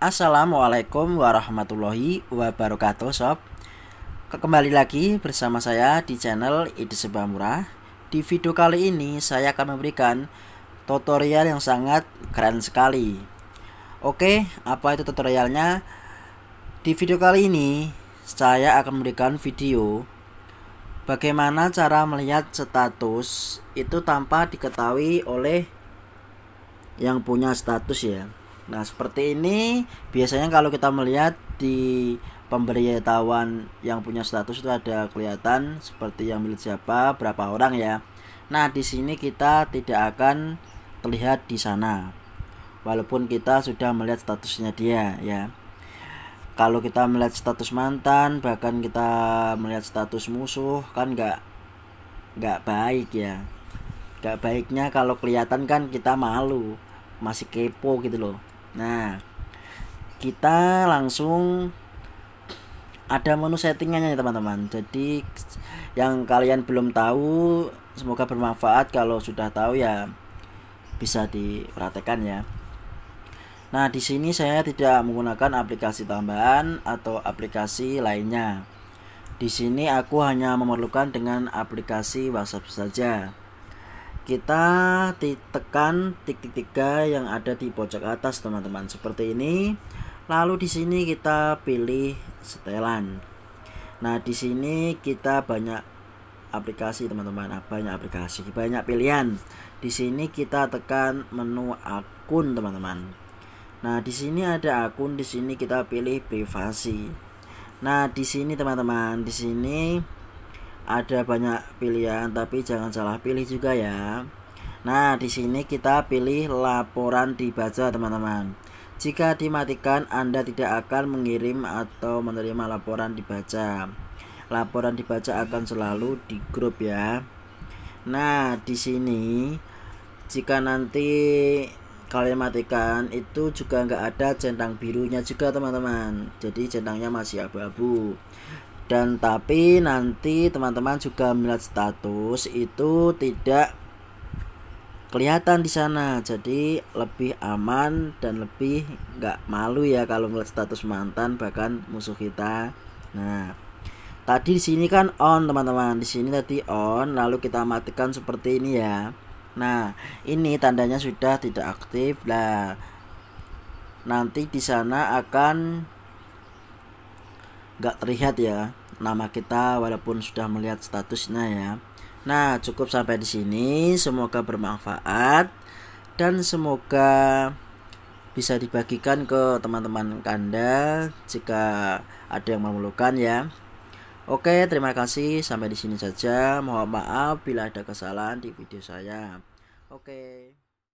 Assalamualaikum warahmatullahi wabarakatuh sob Kembali lagi bersama saya di channel Ide Sebuah Murah Di video kali ini saya akan memberikan tutorial yang sangat keren sekali Oke apa itu tutorialnya Di video kali ini saya akan memberikan video Bagaimana cara melihat status itu tanpa diketahui oleh yang punya status ya Nah, seperti ini biasanya kalau kita melihat di pemberitahuan yang punya status itu ada kelihatan seperti yang milik siapa, berapa orang ya. Nah, di sini kita tidak akan terlihat di sana. Walaupun kita sudah melihat statusnya dia ya. Kalau kita melihat status mantan, bahkan kita melihat status musuh kan nggak nggak baik ya. Nggak baiknya kalau kelihatan kan kita malu, masih kepo gitu loh Nah, kita langsung ada menu settingannya ya teman-teman. Jadi yang kalian belum tahu semoga bermanfaat kalau sudah tahu ya bisa diperhatikan ya. Nah, di sini saya tidak menggunakan aplikasi tambahan atau aplikasi lainnya. Di sini aku hanya memerlukan dengan aplikasi WhatsApp saja kita tekan titik tiga yang ada di pojok atas teman-teman seperti ini lalu di sini kita pilih setelan nah di sini kita banyak aplikasi teman-teman ah, banyak aplikasi banyak pilihan di sini kita tekan menu akun teman-teman nah di sini ada akun di sini kita pilih privasi nah di sini teman-teman di sini ada banyak pilihan tapi jangan salah pilih juga ya. Nah, di sini kita pilih laporan dibaca teman-teman. Jika dimatikan Anda tidak akan mengirim atau menerima laporan dibaca. Laporan dibaca akan selalu di grup ya. Nah, di sini jika nanti kalian matikan itu juga nggak ada centang birunya juga teman-teman jadi centangnya masih abu-abu dan tapi nanti teman-teman juga melihat status itu tidak kelihatan di sana jadi lebih aman dan lebih nggak malu ya kalau melihat status mantan bahkan musuh kita nah tadi di sini kan on teman-teman di sini tadi on lalu kita matikan seperti ini ya nah ini tandanya sudah tidak aktif lah nanti di sana akan nggak terlihat ya nama kita walaupun sudah melihat statusnya ya. Nah, cukup sampai di sini. Semoga bermanfaat dan semoga bisa dibagikan ke teman-teman kanda jika ada yang memerlukan ya. Oke, terima kasih. Sampai di sini saja. Mohon maaf bila ada kesalahan di video saya. Oke.